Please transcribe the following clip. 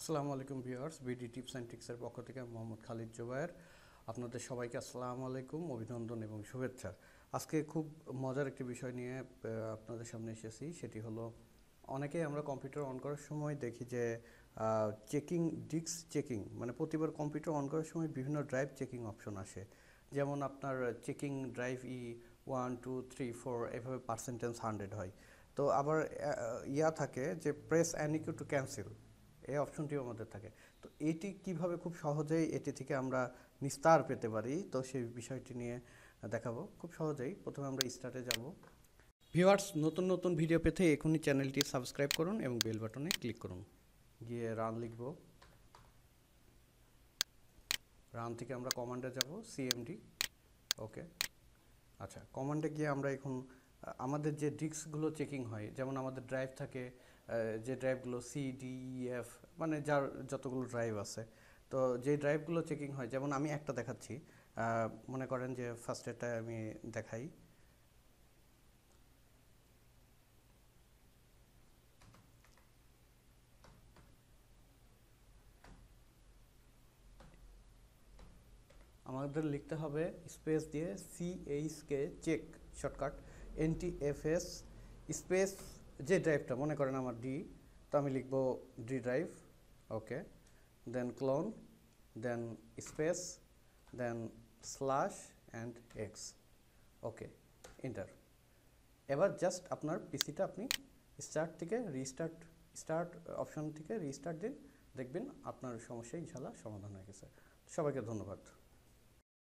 আসসালামু আলাইকুম viewers BD tips and ট্রিক্সের পক্ষ থেকে মোহাম্মদ খালিদ জোবায়ের আপনাদের সবাইকে আসসালামু আলাইকুম অভিনন্দন এবং শুভেচ্ছা আজকে খুব মজার একটি বিষয় নিয়ে আপনাদের সামনে এসেছি সেটি হলো অনেকে আমরা কম্পিউটার অন করার সময় দেখি যে চেকিং ডিস্ক চেকিং মানে প্রতিবার কম্পিউটার অন করার সময় বিভিন্ন ড্রাইভ চেকিং অপশন আসে যেমন আপনার checking drive E one two three four এভাবে পার্সেন্টেজ হান্ড্রেড হয় তো আবার ইয়া থাকে যে প্রেস অ্যানিকিউ টু ক্যান্সেল এই অপশনটিও আমাদের থাকে তো এটি কিভাবে খুব সহজেই এটি থেকে আমরা নিস্তার পেতে পারি তো সেই বিষয়টি নিয়ে দেখাবো খুব সহজেই প্রথমে আমরা স্টার্টে যাব ভিউয়ার্স নতুন নতুন ভিডিও পেতে এখনই চ্যানেলটি সাবস্ক্রাইব করুন এবং বেল বাটনে ক্লিক করুন গিয়ে রান লিখব রান থেকে আমরা কমান্ডে যাব সিএমডি ওকে আচ্ছা কমান্ডে গিয়ে আমরা এখন আমাদের যে ডিস্কগুলো চেকিং হয় যেমন আমাদের ড্রাইভ থাকে যে ড্রাইভগুলো সি ডি এফ মানে যার যতগুলো ড্রাইভ আছে তো যে ড্রাইভগুলো চেকিং হয় যেমন আমি একটা দেখাচ্ছি মনে করেন যে ফার্স্ট এটা আমি দেখাই আমাদের লিখতে হবে স্পেস দিয়ে CHK check shortcut NTFS space যে ড্রাইভটা মনে করেন আমার ডি তো আমি লিখব D drive okay then colon then space then slash and X okay enter এবার জাস্ট আপনার পিসিটা আপনি স্টার্ট থেকে রিস্টার্ট স্টার্ট অপশন থেকে রিস্টার্ট দিন দেখবেন আপনার সমস্যা ইনশাল্লাহ সমাধান হয়ে গেছে সবাইকে ধন্যবাদ